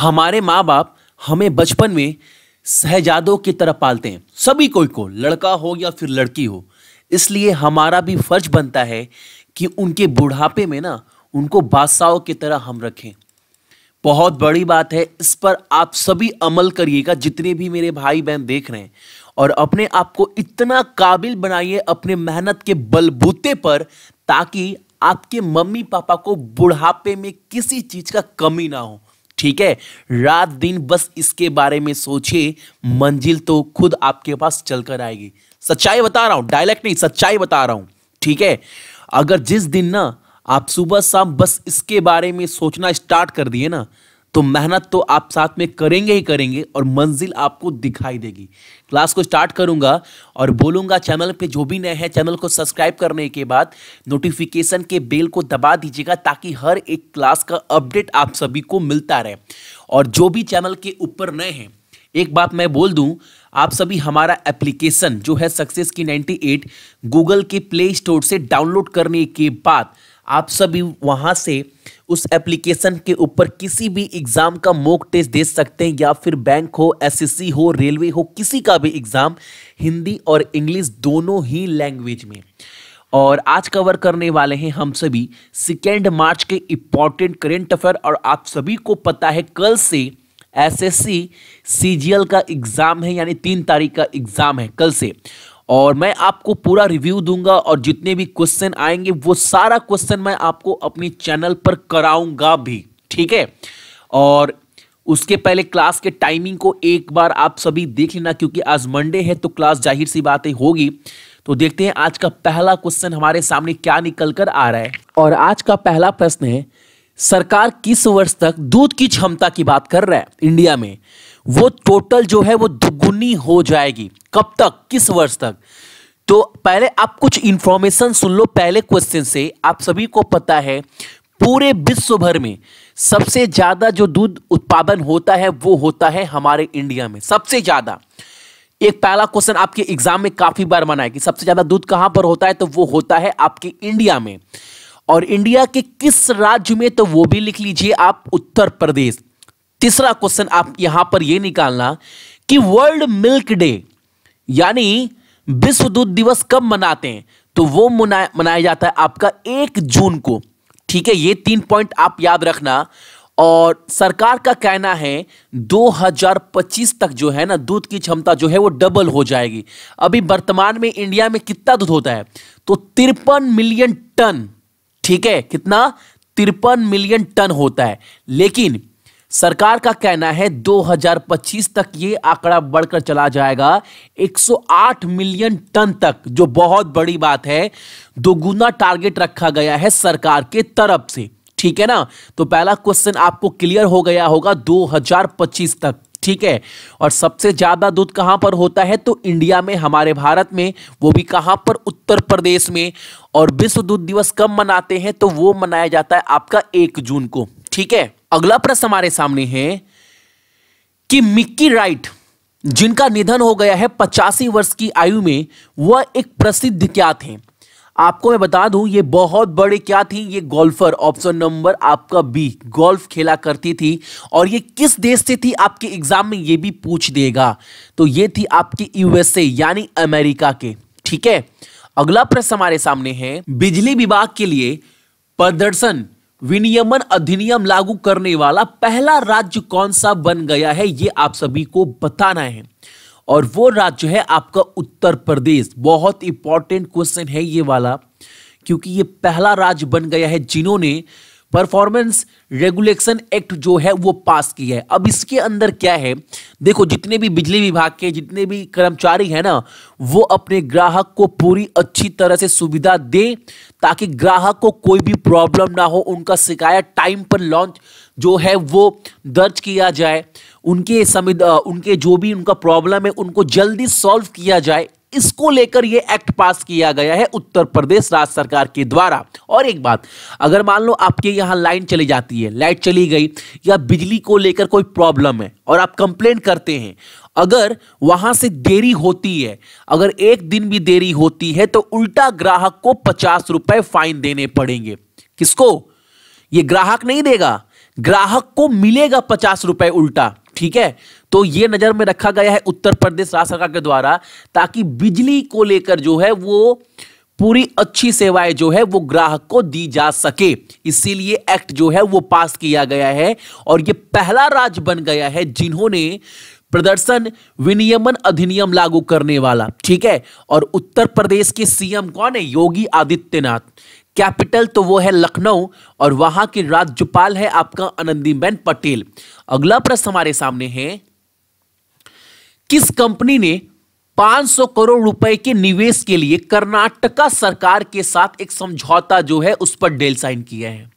हमारे माँ बाप हमें बचपन में शहजादों की तरह पालते हैं सभी कोई को लड़का हो या फिर लड़की हो इसलिए हमारा भी फर्ज बनता है कि उनके बुढ़ापे में ना उनको बादशाहों की तरह हम रखें बहुत बड़ी बात है इस पर आप सभी अमल करिएगा जितने भी मेरे भाई बहन देख रहे हैं और अपने आप को इतना काबिल बनाइए अपने मेहनत के बलबूते पर ताकि आपके मम्मी पापा को बुढ़ापे में किसी चीज़ का कमी ना हो ठीक है रात दिन बस इसके बारे में सोचिए मंजिल तो खुद आपके पास चलकर आएगी सच्चाई बता रहा हूं डायलेक्ट नहीं सच्चाई बता रहा हूं ठीक है अगर जिस दिन ना आप सुबह शाम बस इसके बारे में सोचना स्टार्ट कर दिए ना तो मेहनत तो आप साथ में करेंगे ही करेंगे और मंजिल आपको दिखाई देगी क्लास को स्टार्ट करूंगा और बोलूंगा चैनल पे जो भी नए हैं चैनल को सब्सक्राइब करने के बाद नोटिफिकेशन के बेल को दबा दीजिएगा ताकि हर एक क्लास का अपडेट आप सभी को मिलता रहे और जो भी चैनल के ऊपर नए हैं एक बात मैं बोल दूं आप सभी हमारा एप्लीकेशन जो है सक्सेस की 98 गूगल के प्ले स्टोर से डाउनलोड करने के बाद आप सभी वहाँ से उस एप्लीकेशन के ऊपर किसी भी एग्ज़ाम का मोक टेस्ट दे सकते हैं या फिर बैंक हो एसएससी हो रेलवे हो किसी का भी एग्ज़ाम हिंदी और इंग्लिश दोनों ही लैंग्वेज में और आज कवर करने वाले हैं हम सभी सेकेंड मार्च के इम्पॉर्टेंट करेंट अफेयर और आप सभी को पता है कल से एसएससी सीजीएल का एग्ज़ाम है यानी तीन तारीख का एग्ज़ाम है कल से और मैं आपको पूरा रिव्यू दूंगा और जितने भी क्वेश्चन आएंगे वो सारा क्वेश्चन मैं आपको अपने चैनल पर कराऊंगा भी ठीक है और उसके पहले क्लास के टाइमिंग को एक बार आप सभी देख लेना क्योंकि आज मंडे है तो क्लास जाहिर सी बातें होगी तो देखते हैं आज का पहला क्वेश्चन हमारे सामने क्या निकल कर आ रहा है और आज का पहला प्रश्न है सरकार किस वर्ष तक दूध की क्षमता की बात कर रहा है इंडिया में वो टोटल जो है वो दुगुनी हो जाएगी कब तक किस वर्ष तक तो पहले आप कुछ इंफॉर्मेशन सुन लो पहले क्वेश्चन से आप सभी को पता है पूरे विश्व भर में सबसे ज़्यादा जो दूध उत्पादन होता है वो होता है हमारे इंडिया में सबसे ज़्यादा एक पहला क्वेश्चन आपके एग्जाम में काफ़ी बार मना है कि सबसे ज़्यादा दूध कहां पर होता है तो वो होता है आपके इंडिया में और इंडिया के किस राज्य में तो वो भी लिख लीजिए आप उत्तर प्रदेश तीसरा क्वेश्चन आप यहां पर यह निकालना कि वर्ल्ड मिल्क डे यानी विश्व दूध दिवस कब मनाते हैं तो वो मनाया जाता है आपका एक जून को ठीक है ये तीन पॉइंट आप याद रखना और सरकार का कहना है 2025 तक जो है ना दूध की क्षमता जो है वो डबल हो जाएगी अभी वर्तमान में इंडिया में कितना दूध होता है तो तिरपन मिलियन टन ठीक है कितना तिरपन मिलियन टन होता है लेकिन सरकार का कहना है 2025 तक ये आंकड़ा बढ़कर चला जाएगा 108 मिलियन टन तक जो बहुत बड़ी बात है दोगुना टारगेट रखा गया है सरकार के तरफ से ठीक है ना तो पहला क्वेश्चन आपको क्लियर हो गया होगा 2025 तक ठीक है और सबसे ज़्यादा दूध कहाँ पर होता है तो इंडिया में हमारे भारत में वो भी कहाँ पर उत्तर प्रदेश में और विश्व दूध दिवस कब मनाते हैं तो वो मनाया जाता है आपका एक जून को ठीक है अगला प्रश्न हमारे सामने है कि मिक्की राइट जिनका निधन हो गया है पचासी वर्ष की आयु में वह एक प्रसिद्ध क्या थे आपको मैं बता दूं ये बहुत बड़े क्या थी ये गोल्फर ऑप्शन नंबर आपका बी गोल्फ खेला करती थी और ये किस देश से थी आपके एग्जाम में ये भी पूछ देगा तो ये थी आपकी यूएसए यानी अमेरिका के ठीक है अगला प्रश्न हमारे सामने है बिजली विभाग के लिए प्रदर्शन विनियमन अधिनियम लागू करने वाला पहला राज्य कौन सा बन गया है ये आप सभी को बताना है और वो राज्य है आपका उत्तर प्रदेश बहुत इंपॉर्टेंट क्वेश्चन है ये वाला क्योंकि ये पहला राज्य बन गया है जिन्होंने परफॉर्मेंस रेगुलेशन एक्ट जो है वो पास किया है अब इसके अंदर क्या है देखो जितने भी बिजली विभाग के जितने भी कर्मचारी हैं ना वो अपने ग्राहक को पूरी अच्छी तरह से सुविधा दें ताकि ग्राहक को कोई भी प्रॉब्लम ना हो उनका शिकायत टाइम पर लॉन्च जो है वो दर्ज किया जाए उनके समिद उनके जो भी उनका प्रॉब्लम है उनको जल्दी सॉल्व किया जाए इसको लेकर यह एक्ट पास किया गया है उत्तर प्रदेश राज्य सरकार के द्वारा और एक बात अगर मान लो आपके यहाँ लाइन चली जाती है लाइट चली गई या बिजली को लेकर कोई प्रॉब्लम है और आप कंप्लेन करते हैं अगर वहाँ से देरी होती है अगर एक दिन भी देरी होती है तो उल्टा ग्राहक को पचास रुपये फाइन देने पड़ेंगे किसको ये ग्राहक नहीं देगा ग्राहक को मिलेगा पचास रुपये उल्टा ठीक है तो ये नज़र में रखा गया है उत्तर प्रदेश राज्य सरकार के द्वारा ताकि बिजली को लेकर जो है वो पूरी अच्छी सेवाएं जो है वो ग्राहक को दी जा सके इसीलिए एक्ट जो है वो पास किया गया है और ये पहला राज्य बन गया है जिन्होंने प्रदर्शन विनियमन अधिनियम लागू करने वाला ठीक है और उत्तर प्रदेश के सीएम कौन है योगी आदित्यनाथ कैपिटल तो वो है लखनऊ और वहां की राज्यपाल है आपका आनंदीबेन पटेल अगला प्रश्न हमारे सामने है किस कंपनी ने 500 करोड़ रुपए के निवेश के लिए कर्नाटका सरकार के साथ एक समझौता जो है उस पर डेल साइन किया है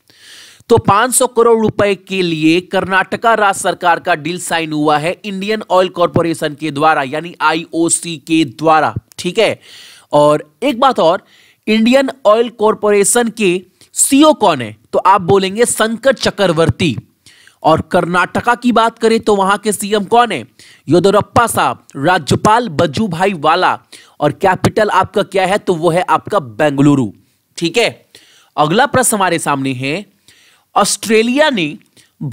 तो 500 करोड़ रुपए के लिए कर्नाटका राज्य सरकार का डील साइन हुआ है इंडियन ऑयल कॉरपोरेशन के द्वारा यानी आईओसी के द्वारा ठीक है और एक बात और इंडियन ऑयल कॉरपोरेशन के सीईओ कौन है तो आप बोलेंगे शंकर चक्रवर्ती और कर्नाटका की बात करें तो वहां के सीएम कौन है योदुरप्पा साहब राज्यपाल बज्जू भाई वाला और कैपिटल आपका क्या है तो वो है आपका बेंगलुरु ठीक है अगला प्रश्न हमारे सामने है ऑस्ट्रेलिया ने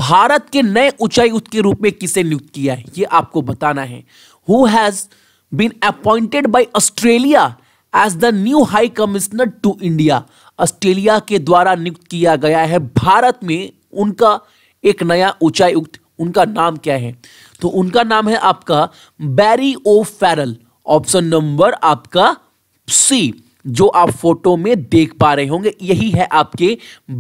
भारत के नए ऊंचाई के रूप में किसे नियुक्त किया है ये आपको बताना है who has been appointed by Australia as the new high commissioner to India Australia के द्वारा नियुक्त किया गया है भारत में उनका एक नया उच्चायुक्त उनका नाम क्या है तो उनका नाम है आपका Barry O Farrell option number आपका सी जो आप फोटो में देख पा रहे होंगे यही है आपके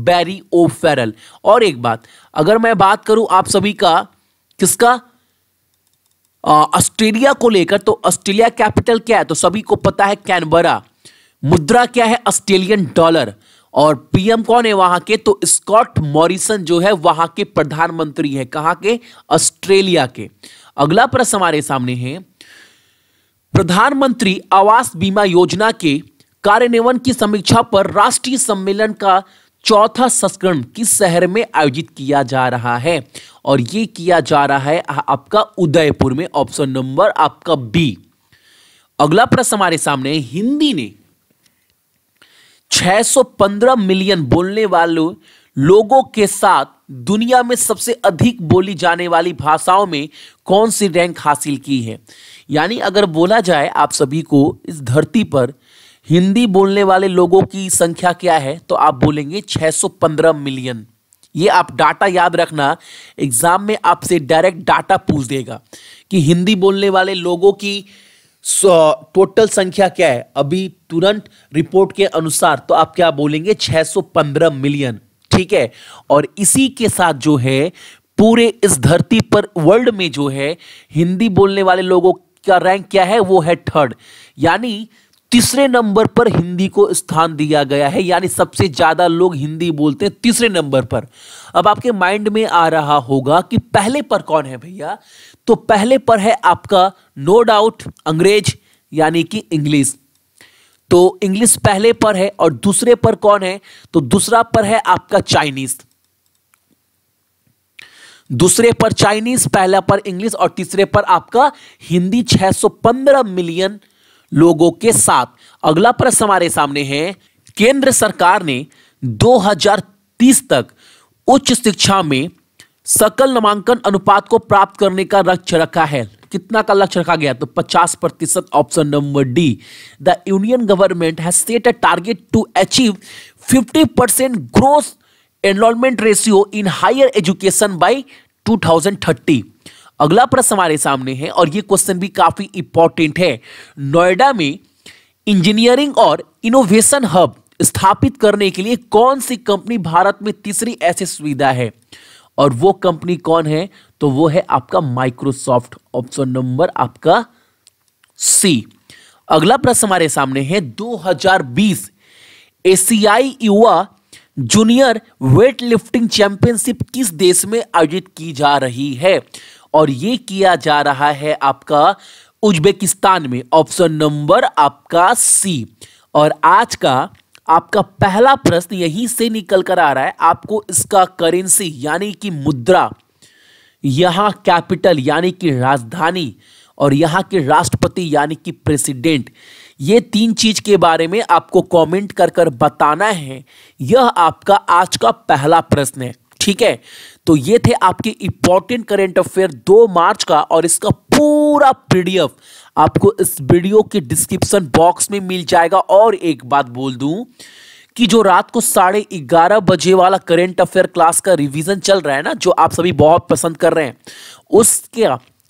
बैरी ओ फैरल और एक बात अगर मैं बात करूं आप सभी का किसका ऑस्ट्रेलिया को लेकर तो ऑस्ट्रेलिया कैपिटल क्या है तो सभी को पता है कैनबरा मुद्रा क्या है ऑस्ट्रेलियन डॉलर और पीएम कौन है वहां के तो स्कॉट मॉरिसन जो है वहां के प्रधानमंत्री है कहा के ऑस्ट्रेलिया के अगला प्रश्न हमारे सामने है प्रधानमंत्री आवास बीमा योजना के कार्यान्वयन की समीक्षा पर राष्ट्रीय सम्मेलन का चौथा संस्करण किस शहर में आयोजित किया जा रहा है और ये किया जा रहा है आपका उदयपुर में ऑप्शन नंबर आपका बी अगला प्रश्न हमारे सामने हिंदी ने 615 मिलियन बोलने वाले लोगों के साथ दुनिया में सबसे अधिक बोली जाने वाली भाषाओं में कौन सी रैंक हासिल की है यानी अगर बोला जाए आप सभी को इस धरती पर हिंदी बोलने वाले लोगों की संख्या क्या है तो आप बोलेंगे 615 मिलियन ये आप डाटा याद रखना एग्जाम में आपसे डायरेक्ट डाटा पूछ देगा कि हिंदी बोलने वाले लोगों की टोटल संख्या क्या है अभी तुरंत रिपोर्ट के अनुसार तो आप क्या बोलेंगे 615 मिलियन ठीक है और इसी के साथ जो है पूरे इस धरती पर वर्ल्ड में जो है हिंदी बोलने वाले लोगों का रैंक क्या है वो है थर्ड यानी तीसरे नंबर पर हिंदी को स्थान दिया गया है यानी सबसे ज़्यादा लोग हिंदी बोलते हैं तीसरे नंबर पर अब आपके माइंड में आ रहा होगा कि पहले पर कौन है भैया तो पहले पर है आपका नो डाउट अंग्रेज यानी कि इंग्लिश तो इंग्लिश पहले पर है और दूसरे पर कौन है तो दूसरा पर है आपका चाइनीज दूसरे पर चाइनीज पहला पर इंग्लिश और तीसरे पर आपका हिंदी 615 मिलियन लोगों के साथ अगला प्रश्न हमारे सामने है केंद्र सरकार ने 2030 तक उच्च शिक्षा में सकल नामांकन अनुपात को प्राप्त करने का लक्ष्य रखा है कितना का लक्ष्य रखा गया तो 50 प्रतिशत option number D the union government has set a target to achieve 50 percent growth enrolment ratio in higher education by 2030 अगला प्रश्न हमारे सामने है और ये क्वेश्चन भी काफी इंपॉर्टेंट है नोएडा में इंजीनियरिंग और इनोवेशन हब स्थापित करने के लिए कौन सी कंपनी भारत में तीसरी ऐसी सुविधा है और वो कंपनी कौन है तो वो है आपका माइक्रोसॉफ्ट ऑप्शन नंबर आपका सी अगला प्रश्न हमारे सामने है 2020 एशियाई युवा जूनियर वेट लिफ्टिंग चैंपियनशिप किस देश में आयोजित की जा रही है और ये किया जा रहा है आपका उज्बेकिस्तान में ऑप्शन नंबर आपका सी और आज का आपका पहला प्रश्न यहीं से निकल कर आ रहा है आपको इसका करेंसी यानी कि मुद्रा यहाँ कैपिटल यानी कि राजधानी और यहाँ के राष्ट्रपति यानी कि प्रेसिडेंट ये तीन चीज के बारे में आपको कमेंट कर कर बताना है यह आपका आज का पहला प्रश्न है ठीक है तो ये थे आपके इंपॉर्टेंट करेंट अफेयर दो मार्च का और इसका पूरा पीडीएफ आपको इस वीडियो के डिस्क्रिप्शन बॉक्स में मिल जाएगा और एक बात बोल दूं कि जो रात को साढ़े ग्यारह बजे वाला करेंट अफेयर क्लास का रिवीजन चल रहा है ना जो आप सभी बहुत पसंद कर रहे हैं उसके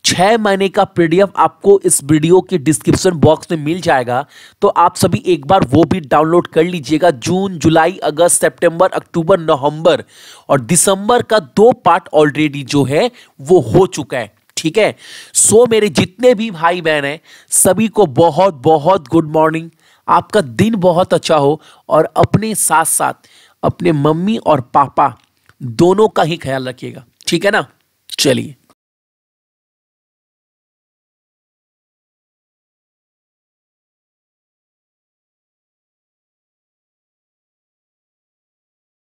छः महीने का पीडीएफ आपको इस वीडियो के डिस्क्रिप्शन बॉक्स में मिल जाएगा तो आप सभी एक बार वो भी डाउनलोड कर लीजिएगा जून जुलाई अगस्त सितंबर अक्टूबर नवंबर और दिसंबर का दो पार्ट ऑलरेडी जो है वो हो चुका है ठीक है सो मेरे जितने भी भाई बहन हैं सभी को बहुत बहुत गुड मॉर्निंग आपका दिन बहुत अच्छा हो और अपने साथ साथ अपने मम्मी और पापा दोनों का ही ख्याल रखिएगा ठीक है ना चलिए